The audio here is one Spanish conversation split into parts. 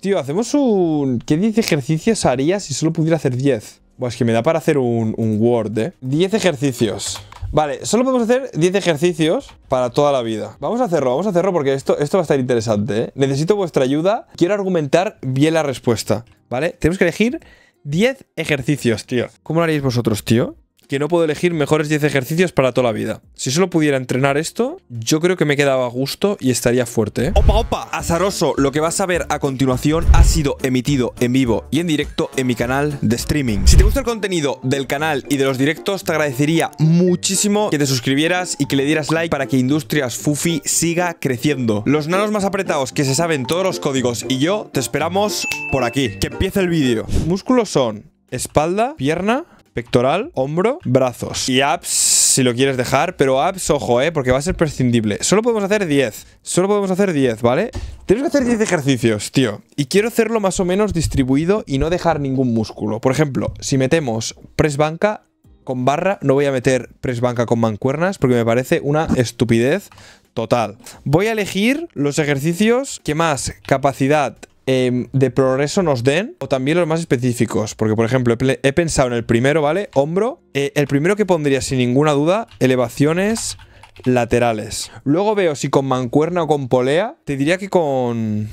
Tío, hacemos un... ¿Qué 10 ejercicios haría si solo pudiera hacer 10? Pues que me da para hacer un, un Word, ¿eh? 10 ejercicios. Vale, solo podemos hacer 10 ejercicios para toda la vida. Vamos a hacerlo, vamos a hacerlo porque esto, esto va a estar interesante, ¿eh? Necesito vuestra ayuda. Quiero argumentar bien la respuesta, ¿vale? Tenemos que elegir 10 ejercicios, tío. ¿Cómo lo haríais vosotros, tío? que no puedo elegir mejores 10 ejercicios para toda la vida. Si solo pudiera entrenar esto, yo creo que me quedaba a gusto y estaría fuerte. ¿eh? ¡Opa, opa! Azaroso, lo que vas a ver a continuación ha sido emitido en vivo y en directo en mi canal de streaming. Si te gusta el contenido del canal y de los directos, te agradecería muchísimo que te suscribieras y que le dieras like para que Industrias Fufi siga creciendo. Los nanos más apretados que se saben todos los códigos y yo te esperamos por aquí. Que empiece el vídeo. Músculos son espalda, pierna, pectoral, hombro, brazos. Y abs, si lo quieres dejar, pero abs, ojo, ¿eh? Porque va a ser prescindible. Solo podemos hacer 10. Solo podemos hacer 10, ¿vale? Tienes que hacer 10 ejercicios, tío. Y quiero hacerlo más o menos distribuido y no dejar ningún músculo. Por ejemplo, si metemos press banca, con barra, no voy a meter press banca con mancuernas porque me parece una estupidez total. Voy a elegir los ejercicios que más capacidad Em, de progreso nos den, o también los más específicos. Porque, por ejemplo, he, pensado en el primero, ¿vale? Hombro. Eh, el primero que pondría, sin ninguna duda, elevaciones laterales. Luego veo si con mancuerna o con polea. Te diría que con...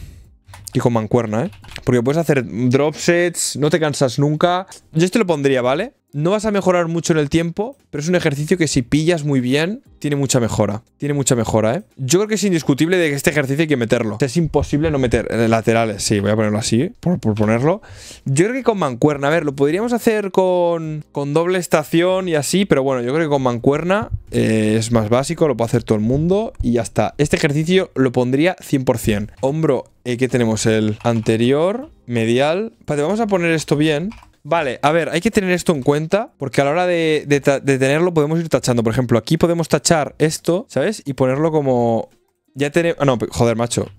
Que con mancuerna, ¿eh? Porque puedes hacer drop sets, no te cansas nunca. Yo este lo pondría, ¿vale? No vas a mejorar mucho en el tiempo, pero es un ejercicio que si pillas muy bien, tiene mucha mejora. Tiene mucha mejora, ¿eh? Yo creo que es indiscutible de que este ejercicio hay que meterlo. Es imposible no meter laterales, sí, voy a ponerlo así, por, ponerlo. Yo creo que con mancuerna, a ver, lo podríamos hacer con, doble estación y así, pero bueno, yo creo que con mancuerna eh, es más básico, lo puede hacer todo el mundo y ya está. Este ejercicio lo pondría 100%. Hombro, eh, que tenemos el anterior, medial. Vale, vamos a poner esto bien. Vale, a ver, hay que tener esto en cuenta porque a la hora de, tenerlo podemos ir tachando. Por ejemplo, aquí podemos tachar esto, ¿sabes? Y ponerlo como... Ya tenemos... Ah, no, joder, macho.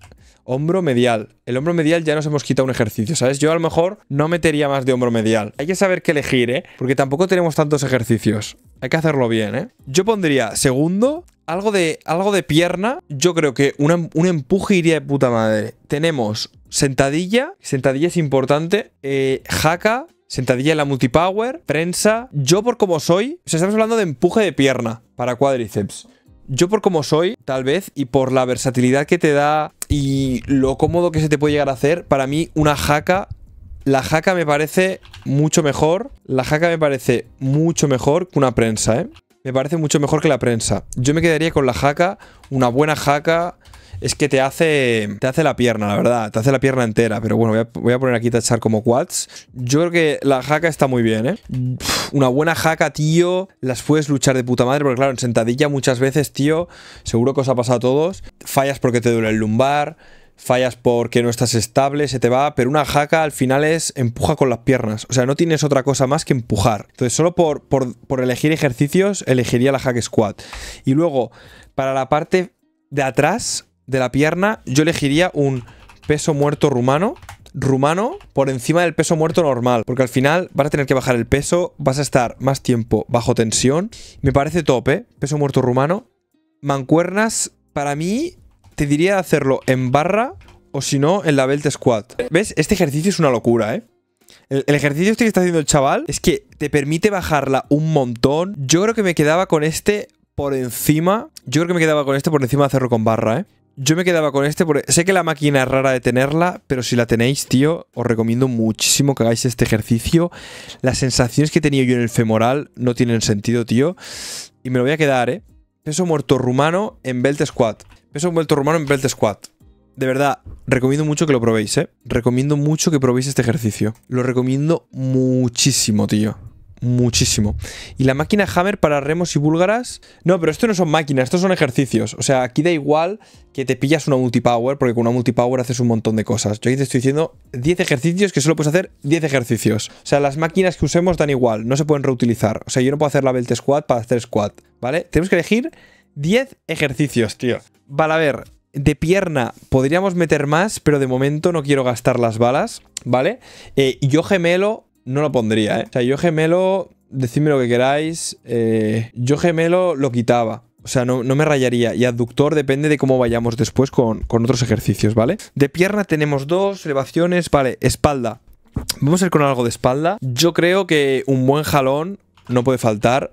Hombro medial. El hombro medial ya nos hemos quitado un ejercicio, ¿sabes? Yo a lo mejor no metería más de hombro medial. Hay que saber qué elegir, ¿eh? Porque tampoco tenemos tantos ejercicios. Hay que hacerlo bien, ¿eh? Yo pondría segundo, algo de, algo de pierna. Yo creo que un empuje iría de puta madre. Tenemos sentadilla, sentadilla es importante, eh, jaca, Sentadilla en la multipower, prensa. Yo por como soy, o sea, estamos hablando de empuje de pierna para cuádriceps. Yo por como soy, tal vez, y por la versatilidad que te da y lo cómodo que se te puede llegar a hacer, para mí una jaca, la jaca me parece mucho mejor. La jaca me parece mucho mejor que una prensa, ¿eh? Me parece mucho mejor que la prensa. Yo me quedaría con la jaca, una buena jaca, es que te hace, te hace la pierna, la verdad. Te hace la pierna entera. Pero bueno, voy a, poner aquí tachar como quads. Yo creo que la jaca está muy bien, ¿eh? una buena jaca, tío. Las puedes luchar de puta madre. Porque claro, en sentadilla muchas veces, tío, seguro que os ha pasado a todos. Fallas porque te duele el lumbar fallas porque no estás estable, se te va, pero una jaca al final es empuja con las piernas. O sea, no tienes otra cosa más que empujar. Entonces, solo por, por elegir ejercicios, elegiría la hack squat. Y luego, para la parte de atrás, de la pierna, yo elegiría un peso muerto rumano rumano por encima del peso muerto normal. Porque al final vas a tener que bajar el peso, vas a estar más tiempo bajo tensión. Me parece top, ¿eh? Peso muerto rumano. Mancuernas, para mí, te diría hacerlo en barra o si no, en la belt squat. ¿Ves? Este ejercicio es una locura, ¿eh? El, ejercicio este que está haciendo el chaval es que te permite bajarla un montón. Yo creo que me quedaba con este por encima. Yo creo que me quedaba con este por encima de hacerlo con barra, ¿eh? Yo me quedaba con este porque sé que la máquina es rara de tenerla, pero si la tenéis, tío, os recomiendo muchísimo que hagáis este ejercicio. Las sensaciones que he tenido yo en el femoral no tienen sentido, tío. Y me lo voy a quedar, ¿eh? Peso muerto rumano en belt squat. Peso muerto rumano en belt squat. De verdad, recomiendo mucho que lo probéis, ¿eh? Recomiendo mucho que probéis este ejercicio. Lo recomiendo muchísimo, tío muchísimo. Y la máquina Hammer para remos y búlgaras. No, pero esto no son máquinas, estos son ejercicios. O sea, aquí da igual que te pillas una multipower, porque con una multipower haces un montón de cosas. Yo aquí te estoy diciendo 10 ejercicios que solo puedes hacer 10 ejercicios. O sea, las máquinas que usemos dan igual, no se pueden reutilizar. O sea, yo no puedo hacer la belt squat para hacer squat, ¿vale? Tenemos que elegir 10 ejercicios, tío. Vale, a ver, de pierna podríamos meter más, pero de momento no quiero gastar las balas, ¿vale? Eh, y yo gemelo no lo pondría, ¿eh? O sea, yo gemelo, decidme lo que queráis. Eh, yo gemelo lo quitaba. O sea, no, me rayaría. Y aductor depende de cómo vayamos después con, otros ejercicios, ¿vale? De pierna tenemos dos, elevaciones, vale, espalda. Vamos a ir con algo de espalda. Yo creo que un buen jalón no puede faltar.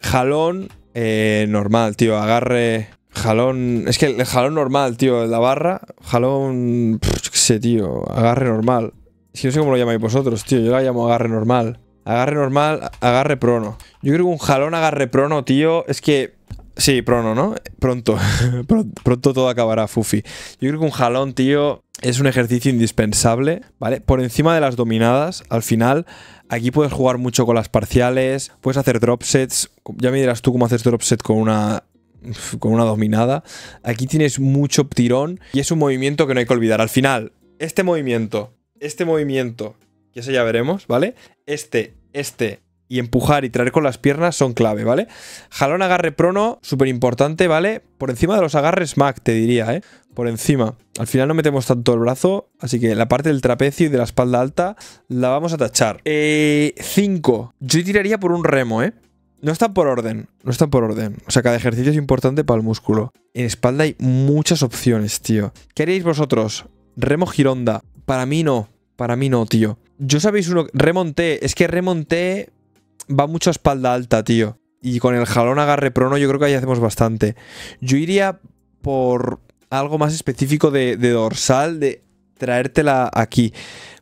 Jalón eh, normal, tío. Agarre. Jalón. Es que el jalón normal, tío. La barra. Jalón. Pff, sé, tío. Agarre normal. Si no sé cómo lo llamáis vosotros, tío. Yo la llamo agarre normal. Agarre normal, agarre prono. Yo creo que un jalón agarre prono, tío, es que... Sí, prono, ¿no? Pronto. pronto todo acabará, Fufi. Yo creo que un jalón, tío, es un ejercicio indispensable, ¿vale? Por encima de las dominadas, al final, aquí puedes jugar mucho con las parciales, puedes hacer drop sets. Ya me dirás tú cómo haces drop set con una con una dominada. Aquí tienes mucho tirón y es un movimiento que no hay que olvidar. Al final, este movimiento este movimiento, que eso ya veremos, ¿vale? Este, este y empujar y traer con las piernas son clave, ¿vale? Jalón, agarre prono, súper importante, ¿vale? Por encima de los agarres Mac, te diría, ¿eh? Por encima. Al final no metemos tanto el brazo, así que la parte del trapecio y de la espalda alta la vamos a tachar. 5. Eh, Yo tiraría por un remo, ¿eh? No están por orden, no están por orden. O sea, cada ejercicio es importante para el músculo. En espalda hay muchas opciones, tío. ¿Qué haríais vosotros? Remo gironda, para mí no. Para mí no, tío. Yo sabéis uno. Remonté. Es que remonté. Va mucho a espalda alta, tío. Y con el jalón agarre prono, yo creo que ahí hacemos bastante. Yo iría por algo más específico de, dorsal, de traértela aquí.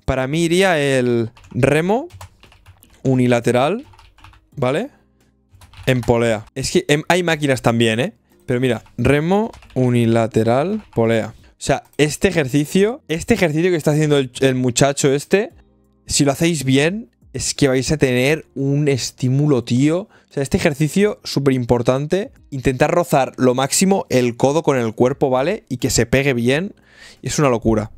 Para mí iría el remo unilateral, ¿vale? En polea. Es que em, hay máquinas también, ¿eh? Pero mira, remo unilateral, polea. O sea, este ejercicio, este ejercicio que está haciendo el, muchacho este, si lo hacéis bien, es que vais a tener un estímulo, tío. O sea, este ejercicio súper importante. Intentar rozar lo máximo el codo con el cuerpo, ¿vale? Y que se pegue bien. Es una locura.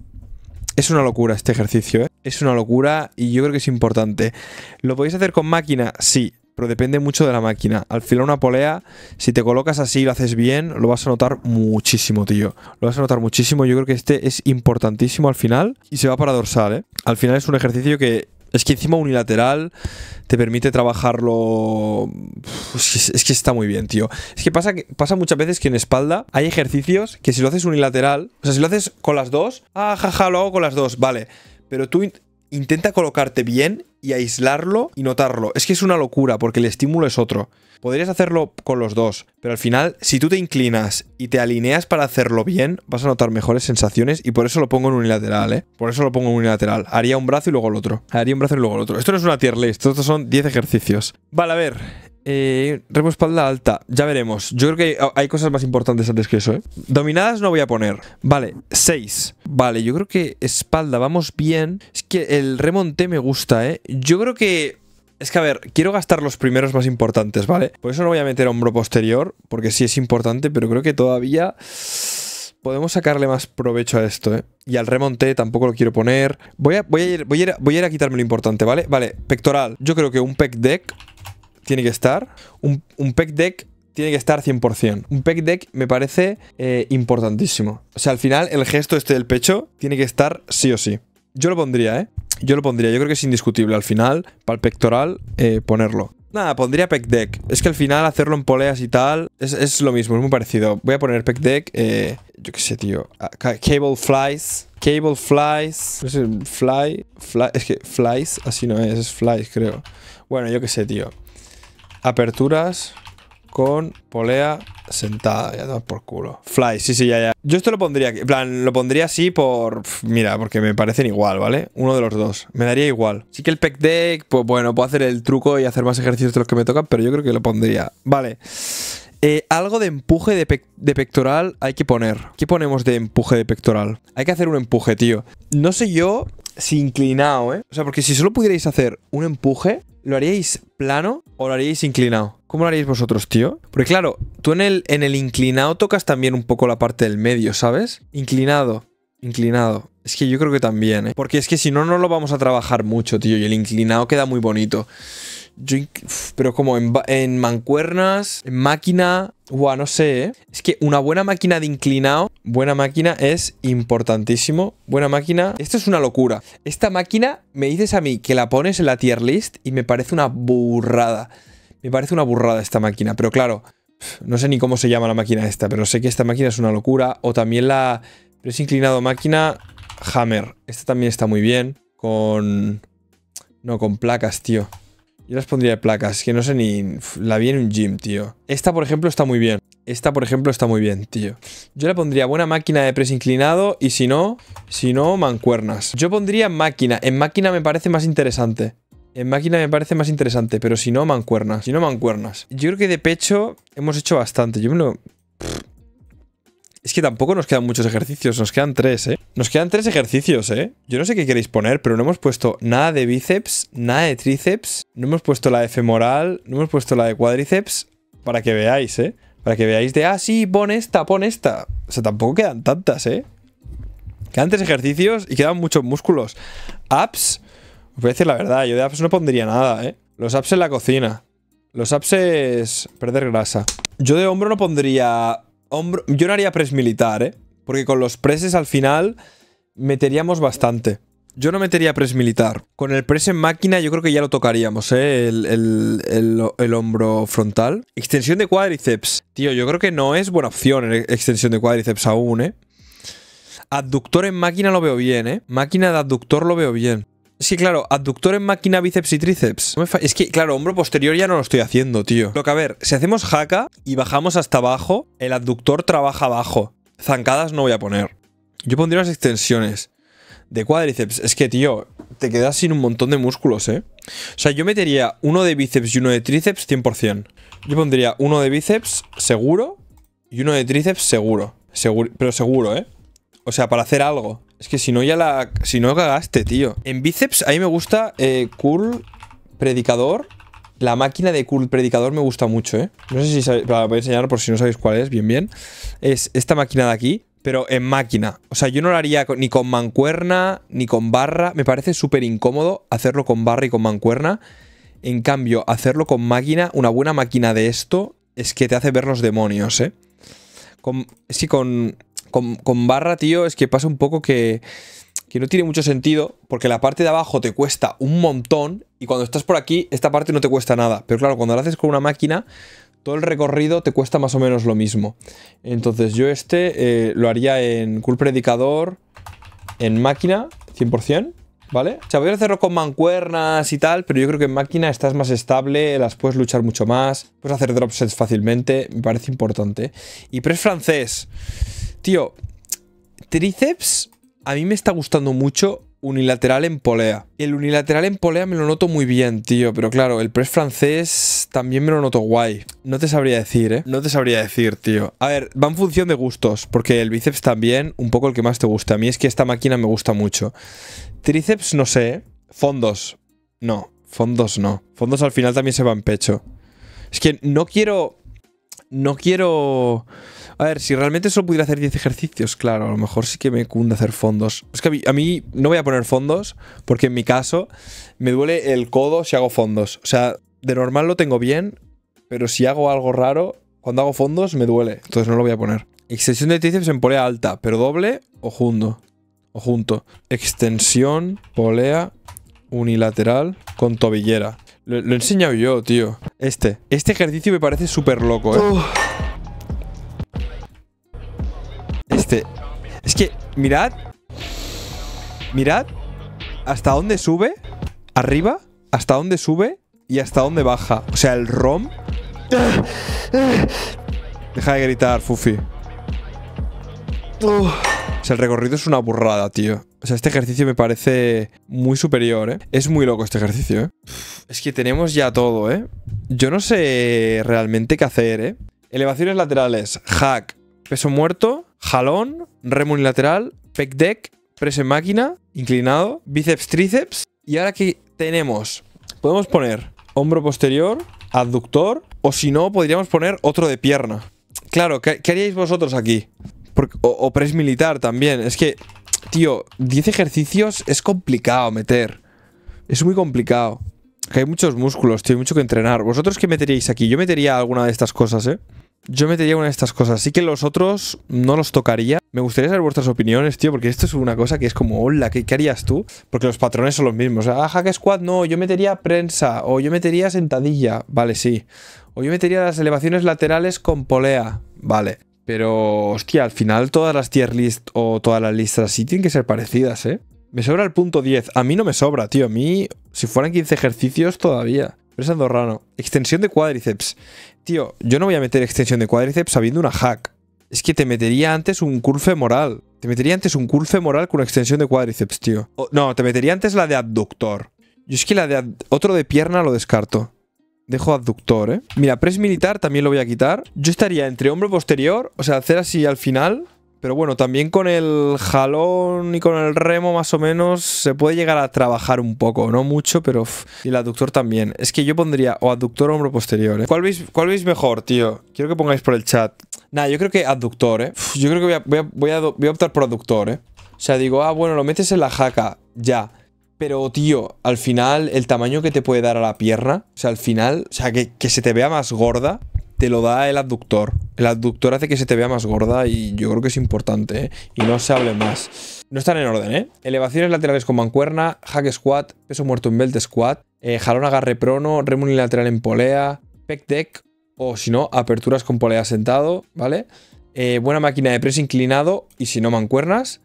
Es una locura este ejercicio, ¿eh? Es una locura y yo creo que es importante. ¿Lo podéis hacer con máquina? Sí pero depende mucho de la máquina. Al final una polea, si te colocas así y lo haces bien, lo vas a notar muchísimo, tío. Lo vas a notar muchísimo. Yo creo que este es importantísimo al final y se va para dorsal, ¿eh? Al final es un ejercicio que es que encima unilateral te permite trabajarlo. Es que, está muy bien, tío. Es que pasa, pasa muchas veces que en espalda hay ejercicios que si lo haces unilateral, o sea, si lo haces con las dos, ah, jaja, lo hago con las dos, vale. Pero tú Intenta colocarte bien y aislarlo y notarlo. Es que es una locura porque el estímulo es otro. Podrías hacerlo con los dos, pero al final, si tú te inclinas y te alineas para hacerlo bien, vas a notar mejores sensaciones y por eso lo pongo en unilateral, ¿eh? Por eso lo pongo en unilateral. Haría un brazo y luego el otro. Haría un brazo y luego el otro. Esto no es una tier list, estos son 10 ejercicios. Vale, a ver. Eh, remo espalda alta. Ya veremos. Yo creo que hay cosas más importantes antes que eso, ¿eh? Dominadas no voy a poner. Vale, 6. Vale, yo creo que espalda, vamos bien. Es que el remonte me gusta, ¿eh? Yo creo que... Es que, a ver, quiero gastar los primeros más importantes, ¿vale? Por eso no voy a meter hombro posterior, porque sí es importante, pero creo que todavía podemos sacarle más provecho a esto, ¿eh? Y al remonte tampoco lo quiero poner. Voy a, voy a, ir, a, quitarme lo importante, ¿vale? Vale, pectoral. Yo creo que un pec deck tiene que estar. Un, un deck tiene que estar 100%. Un pec deck me parece eh, importantísimo. O sea, al final el gesto este del pecho tiene que estar sí o sí. Yo lo pondría, ¿eh? Yo lo pondría. Yo creo que es indiscutible al final, para el pectoral, eh, ponerlo. Nada, pondría pec deck. Es que al final hacerlo en poleas y tal es, lo mismo, es muy parecido. Voy a poner pec deck, eh, yo qué sé, tío. Ah, cable flies. Cable flies. fly, fly. Es que flies, así no es, es flies, creo. Bueno, yo qué sé, tío aperturas con polea sentada. Ya por culo. Fly, sí, sí, ya, ya. Yo esto lo pondría aquí. En plan, lo pondría así por. Mira, porque me parecen igual, ¿vale? Uno de los dos. Me daría igual. Sí que el pec deck, pues bueno, puedo hacer el truco y hacer más ejercicios de los que me tocan, pero yo creo que lo pondría. Vale. Eh, algo de empuje de, de, pectoral hay que poner. ¿Qué ponemos de empuje de pectoral? Hay que hacer un empuje, tío. No sé yo si inclinado, ¿eh? O sea, porque si solo pudierais hacer un empuje, ¿lo haríais plano o lo haríais inclinado? ¿Cómo lo haríais vosotros, tío? Porque claro, tú en el, en el inclinado tocas también un poco la parte del medio, ¿sabes? Inclinado, inclinado. Es que yo creo que también, ¿eh? Porque es que si no, no lo vamos a trabajar mucho, tío. Y el inclinado queda muy bonito pero como en, mancuernas, en máquina, guau, no sé, ¿eh? Es que una buena máquina de inclinado, buena máquina es importantísimo. Buena máquina, esto es una locura. Esta máquina, me dices a mí que la pones en la tier list y me parece una burrada. Me parece una burrada esta máquina, pero claro, no sé ni cómo se llama la máquina esta, pero sé que esta máquina es una locura. O también la Es inclinado máquina Hammer. Esta también está muy bien. Con... No, con placas, tío. Yo las pondría de placas, que no sé ni... La vi en un gym, tío. Esta, por ejemplo, está muy bien. Esta, por ejemplo, está muy bien, tío. Yo le pondría buena máquina de press inclinado y si no, si no, mancuernas. Yo pondría máquina. En máquina me parece más interesante. En máquina me parece más interesante, pero si no, mancuernas. Si no, mancuernas. Yo creo que de pecho hemos hecho bastante. Yo me lo... Es que tampoco nos quedan muchos ejercicios, nos quedan tres, ¿eh? Nos quedan tres ejercicios, ¿eh? Yo no sé qué queréis poner, pero no hemos puesto nada de bíceps, nada de tríceps, no hemos puesto la de femoral, no hemos puesto la de cuádriceps, para que veáis, ¿eh? Para que veáis de, ah, sí, pon esta, pon esta. O sea, tampoco quedan tantas, ¿eh? Quedan tres ejercicios y quedan muchos músculos. Apps, os voy a decir la verdad, yo de abs no pondría nada, ¿eh? Los apps en la cocina. Los apps es perder grasa. Yo de hombro no pondría yo no haría press militar, ¿eh? Porque con los presses al final meteríamos bastante. Yo no metería press militar. Con el press en máquina yo creo que ya lo tocaríamos, ¿eh? El, hombro frontal. Extensión de cuádriceps. Tío, yo creo que no es buena opción extensión de cuádriceps aún, ¿eh? Adductor en máquina lo veo bien, ¿eh? Máquina de adductor lo veo bien. Sí, claro, adductor en máquina, bíceps y tríceps. Es que, claro, hombro posterior ya no lo estoy haciendo, tío. Lo que, a ver, si hacemos jaca y bajamos hasta abajo, el abductor trabaja abajo. Zancadas no voy a poner. Yo pondría las extensiones de cuádriceps. Es que, tío, te quedas sin un montón de músculos, ¿eh? O sea, yo metería uno de bíceps y uno de tríceps 100%. Yo pondría uno de bíceps seguro y uno de tríceps seguro. seguro pero seguro, ¿eh? O sea, para hacer algo. Es que si no ya la... Si no cagaste, tío. En bíceps a mí me gusta eh, Cool Predicador. La máquina de Cool Predicador me gusta mucho, ¿eh? No sé si... Sabéis, la voy a enseñar por si no sabéis cuál es, bien, bien. Es esta máquina de aquí, pero en máquina. O sea, yo no lo haría ni con mancuerna, ni con barra. Me parece súper incómodo hacerlo con barra y con mancuerna. En cambio, hacerlo con máquina, una buena máquina de esto, es que te hace ver los demonios, ¿eh? Con, sí, con, con, barra, tío, es que pasa un poco que no tiene mucho sentido porque la parte de abajo te cuesta un montón y cuando estás por aquí esta parte no te cuesta nada. Pero claro, cuando lo haces con una máquina, todo el recorrido te cuesta más o menos lo mismo. Entonces yo este eh, lo haría en cool predicador, en máquina, 100%. ¿Vale? O sea, voy a hacerlo con mancuernas y tal, pero yo creo que en máquina estás más estable, las puedes luchar mucho más, puedes hacer dropsets fácilmente, me parece importante. Y press francés. Tío, tríceps a mí me está gustando mucho unilateral en polea. El unilateral en polea me lo noto muy bien, tío. Pero claro, el press francés también me lo noto guay. No te sabría decir, ¿eh? No te sabría decir, tío. A ver, va en función de gustos. Porque el bíceps también, un poco el que más te gusta. A mí es que esta máquina me gusta mucho. Tríceps, no sé. ¿eh? Fondos. No, fondos no. Fondos al final también se va en pecho. Es que no quiero... No quiero a ver, si realmente solo pudiera hacer 10 ejercicios, claro, a lo mejor sí que me cunde hacer fondos. Es que a mí, no voy a poner fondos, porque en mi caso me duele el codo si hago fondos. O sea, de normal lo tengo bien, pero si hago algo raro, cuando hago fondos me duele. Entonces no lo voy a poner. Extensión de tríceps en polea alta, pero doble o junto. O junto. Extensión, polea, unilateral con tobillera. Lo, he enseñado yo, tío. Este. Este ejercicio me parece súper loco, ¿eh? Este. Es que, mirad. Mirad. Hasta dónde sube. Arriba. Hasta dónde sube. Y hasta dónde baja. O sea, el ROM. Deja de gritar, Fufi. O sea, el recorrido es una burrada, tío. O sea, este ejercicio me parece muy superior, ¿eh? Es muy loco este ejercicio, ¿eh? Es que tenemos ya todo, ¿eh? Yo no sé realmente qué hacer, ¿eh? Elevaciones laterales, hack, peso muerto, jalón, remo unilateral, pec deck, press en máquina, inclinado, bíceps, tríceps. Y ahora que tenemos, podemos poner hombro posterior, adductor, o si no, podríamos poner otro de pierna. Claro, ¿qué, haríais vosotros aquí? o, pres press militar también. Es que, tío, 10 ejercicios es complicado meter. Es muy complicado. Que hay muchos músculos, tío, hay mucho que entrenar. ¿Vosotros qué meteríais aquí? Yo metería alguna de estas cosas, ¿eh? Yo metería una de estas cosas. Sí que los otros no los tocaría. Me gustaría saber vuestras opiniones, tío, porque esto es una cosa que es como, hola, ¿qué, harías tú? Porque los patrones son los mismos. Ah, Hack Squad, no, yo metería prensa, o yo metería sentadilla, vale, sí. O yo metería las elevaciones laterales con polea, vale. Pero, hostia, al final todas las tier list o todas las listas sí tienen que ser parecidas, ¿eh? Me sobra el punto 10. A mí no me sobra, tío. A mí, si fueran 15 ejercicios, todavía andorrano. Extensión de cuádriceps. Tío, yo no voy a meter extensión de cuádriceps sabiendo una hack. Es que te metería antes un curfe moral. Te metería antes un curfe moral con extensión de cuádriceps, tío. no, te metería antes la de abductor. Yo es que la de otro de pierna lo descarto. Dejo abductor, ¿eh? Mira, press militar también lo voy a quitar. Yo estaría entre hombro posterior, o sea, hacer así al final. Pero bueno, también con el jalón y con el remo más o menos se puede llegar a trabajar un poco, no mucho, pero... Y el aductor también. Es que yo pondría o aductor hombro posterior, ¿eh? ¿Cuál veis, mejor, tío? Quiero que pongáis por el chat. nada yo creo que adductor, ¿eh? yo creo que voy a, optar por aductor, ¿eh? O sea, digo, ah, bueno, lo metes en la jaca, ya. Pero, tío, al final, el tamaño que te puede dar a la pierna, o sea, al final, o sea, que, que se te vea más gorda, te lo da el abductor. El abductor hace que se te vea más gorda y yo creo que es importante, ¿eh? Y no se hable más. No están en orden, ¿eh? Elevaciones laterales con mancuerna, hack squat, peso muerto en belt squat, eh, jalón agarre prono, remo unilateral en polea, pec deck o si no, aperturas con polea sentado, ¿vale? Eh, buena máquina de press inclinado y si no, mancuernas.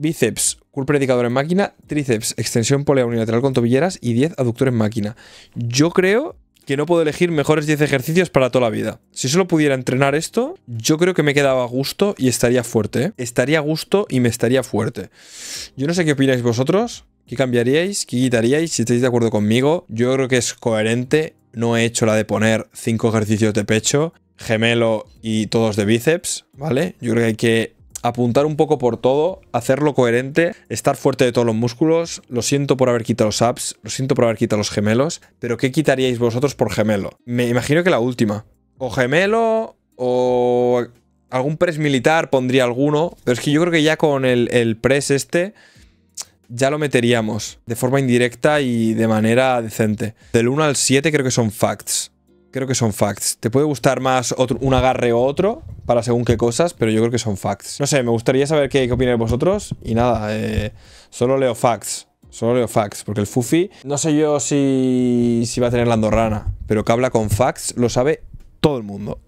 Bíceps, curl predicador en máquina, tríceps, extensión polea unilateral con tobilleras y 10 aductores en máquina. Yo creo que no puedo elegir mejores 10 ejercicios para toda la vida. Si solo pudiera entrenar esto, yo creo que me quedaba a gusto y estaría fuerte. ¿eh? Estaría a gusto y me estaría fuerte. Yo no sé qué opináis vosotros, qué cambiaríais, qué quitaríais, si estáis de acuerdo conmigo. Yo creo que es coherente. No he hecho la de poner 5 ejercicios de pecho, gemelo y todos de bíceps, ¿vale? Yo creo que hay que apuntar un poco por todo, hacerlo coherente, estar fuerte de todos los músculos. Lo siento por haber quitado los abs, lo siento por haber quitado los gemelos, pero ¿qué quitaríais vosotros por gemelo? Me imagino que la última. O gemelo o algún press militar pondría alguno, pero es que yo creo que ya con el, press este ya lo meteríamos de forma indirecta y de manera decente. Del 1 al 7 creo que son facts. Creo que son facts. Te puede gustar más un agarre o otro, para según qué cosas, pero yo creo que son facts. No sé, me gustaría saber qué, que opináis vosotros. Y nada, eh, solo leo facts. Solo leo facts, porque el Fufi, no sé yo si, si va a tener la andorrana, pero que habla con facts lo sabe todo el mundo.